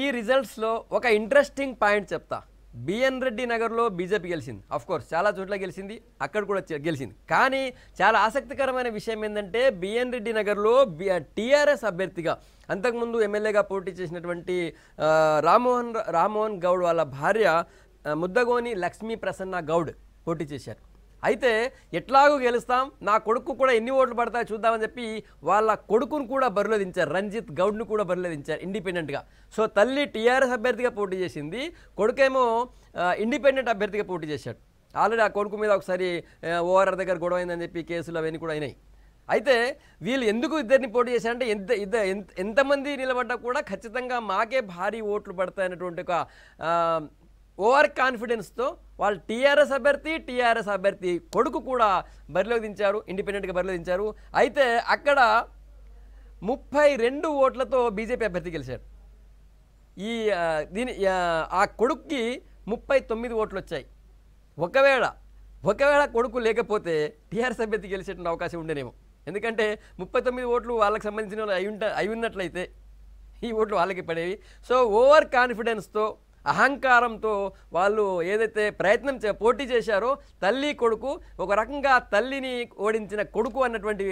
ఈ రిజల్ట్స్లో ఒక ఇంట్రెస్టింగ్ పాయింట్ చెప్తా బిఎన్ రెడ్డి నగర్లో బీజేపీ గెలిచింది కోర్స్ చాలా చోట్ల గెలిచింది అక్కడ కూడా గెలిచింది కానీ చాలా ఆసక్తికరమైన విషయం ఏంటంటే బిఎన్ రెడ్డి నగర్లో టీఆర్ఎస్ అభ్యర్థిగా అంతకుముందు ఎమ్మెల్యేగా పోటీ చేసినటువంటి రామ్మోహన్ రామ్మోహన్ గౌడ్ వాళ్ళ భార్య ముద్దగోని లక్ష్మీ ప్రసన్న గౌడ్ పోటీ చేశారు అయితే ఎట్లాగూ గెలుస్తాం నా కొడుకు కూడా ఎన్ని ఓట్లు పడతాయో చూద్దామని చెప్పి వాళ్ళ కొడుకును కూడా బరిలో దించారు రంజిత్ గౌడ్ను కూడా బరిలో దించారు ఇండిపెండెంట్గా సో తల్లి టీఆర్ఎస్ అభ్యర్థిగా పోటీ చేసింది కొడుకేమో ఇండిపెండెంట్ అభ్యర్థిగా పోటీ చేశాడు ఆల్రెడీ ఆ కొడుకు మీద ఒకసారి ఓఆర్ఆర్ దగ్గర గొడవ అయిందని చెప్పి కేసులు అవన్నీ కూడా అయినాయి అయితే వీళ్ళు ఎందుకు ఇద్దరిని పోటీ చేశారంటే ఎంత ఇద్దరు ఎంతమంది నిలబడ్డా కూడా ఖచ్చితంగా మాకే భారీ ఓట్లు పడతాయన్నటువంటి ఒక ఓవర్ కాన్ఫిడెన్స్తో వాళ్ళు టీఆర్ఎస్ అభ్యర్థి టీఆర్ఎస్ అభ్యర్థి కొడుకు కూడా బరిలోకి దించారు ఇండిపెండెంట్గా బరిలో దించారు అయితే అక్కడ ముప్పై రెండు ఓట్లతో బీజేపీ అభ్యర్థి గెలిచాడు ఈ దీని ఆ కొడుక్కి ముప్పై తొమ్మిది ఓట్లు వచ్చాయి ఒకవేళ ఒకవేళ కొడుకు లేకపోతే టీఆర్ఎస్ అభ్యర్థి గెలిచేటువంటి అవకాశం ఉండేనేమో ఎందుకంటే ముప్పై తొమ్మిది ఓట్లు వాళ్ళకి సంబంధించిన అయి ఉంట అయి ఉన్నట్లయితే ఈ ఓట్లు వాళ్ళకి పడేవి సో ఓవర్ కాన్ఫిడెన్స్తో అహంకారంతో వాళ్ళు ఏదైతే ప్రయత్నం చే పోటీ చేశారో తల్లి కొడుకు ఒక రకంగా తల్లిని ఓడించిన కొడుకు అన్నటువంటి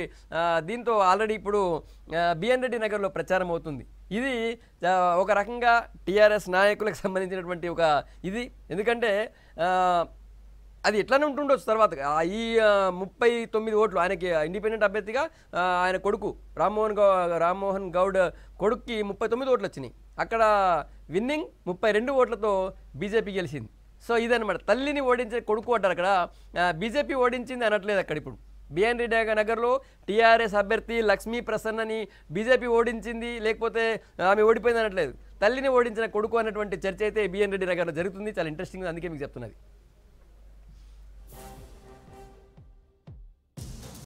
దీంతో ఆల్రెడీ ఇప్పుడు బిఎన్ రెడ్డి నగర్లో ప్రచారం అవుతుంది ఇది ఒక రకంగా టీఆర్ఎస్ నాయకులకు సంబంధించినటువంటి ఒక ఇది ఎందుకంటే అది ఎట్లానే ఉంటుండొచ్చు తర్వాత ఈ ముప్పై తొమ్మిది ఓట్లు ఆయనకి ఇండిపెండెంట్ అభ్యర్థిగా ఆయన కొడుకు రామ్మోహన్ గౌ రామ్మోహన్ గౌడ్ కొడుక్కి ముప్పై తొమ్మిది ఓట్లు వచ్చినాయి అక్కడ విన్నింగ్ ముప్పై రెండు ఓట్లతో బీజేపీ గెలిచింది సో ఇదనమాట తల్లిని ఓడించే కొడుకు అంటారు అక్కడ బీజేపీ ఓడించింది అనట్లేదు అక్కడ ఇప్పుడు బిఎన్ రెడ్డి నగర్లో టీఆర్ఎస్ అభ్యర్థి లక్ష్మీ ప్రసన్నని బీజేపీ ఓడించింది లేకపోతే ఆమె ఓడిపోయింది అనట్లేదు తల్లిని ఓడించిన కొడుకు అన్నటువంటి చర్చ అయితే బిఎన్ రెడ్డి నగర్లో జరుగుతుంది చాలా ఇంట్రెస్టింగ్ అందుకే మీకు చెప్తున్నది